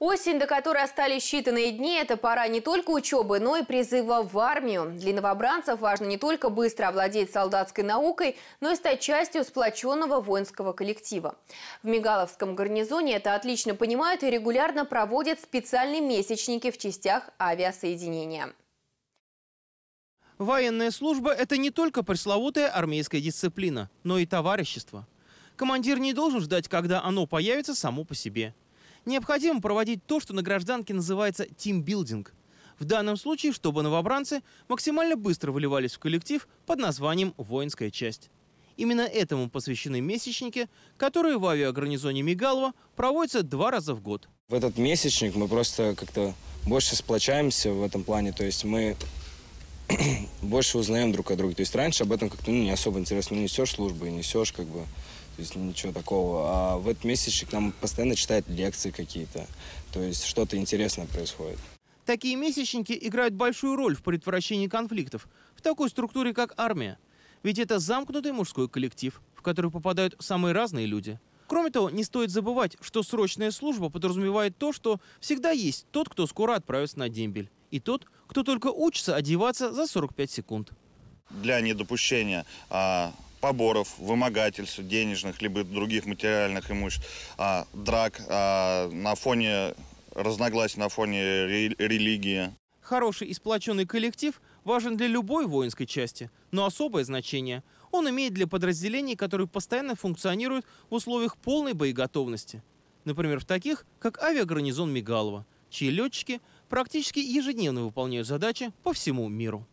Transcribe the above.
Осень, до которой остались считанные дни, это пора не только учебы, но и призыва в армию. Для новобранцев важно не только быстро овладеть солдатской наукой, но и стать частью сплоченного воинского коллектива. В Мигаловском гарнизоне это отлично понимают и регулярно проводят специальные месячники в частях авиасоединения. Военная служба – это не только пресловутая армейская дисциплина, но и товарищество. Командир не должен ждать, когда оно появится само по себе – Необходимо проводить то, что на гражданке называется тимбилдинг. В данном случае, чтобы новобранцы максимально быстро выливались в коллектив под названием «Воинская часть». Именно этому посвящены месячники, которые в авиагарнизоне Мигалова проводятся два раза в год. В этот месячник мы просто как-то больше сплочаемся в этом плане, то есть мы больше узнаем друг о друге. То есть раньше об этом как-то ну, не особо интересно, ну, несешь службы, несешь как бы то есть ничего такого. А в этот месячник нам постоянно читают лекции какие-то, то есть что-то интересное происходит. Такие месячники играют большую роль в предотвращении конфликтов в такой структуре, как армия. Ведь это замкнутый мужской коллектив, в который попадают самые разные люди. Кроме того, не стоит забывать, что срочная служба подразумевает то, что всегда есть тот, кто скоро отправится на дембель, и тот, кто только учится одеваться за 45 секунд. Для недопущения а, поборов, вымогательств денежных, либо других материальных имуществ, а, драк а, на фоне разногласий, на фоне ре религии. Хороший и сплоченный коллектив важен для любой воинской части, но особое значение он имеет для подразделений, которые постоянно функционируют в условиях полной боеготовности. Например, в таких, как авиагранизон Мигалова, чьи летчики практически ежедневно выполняют задачи по всему миру.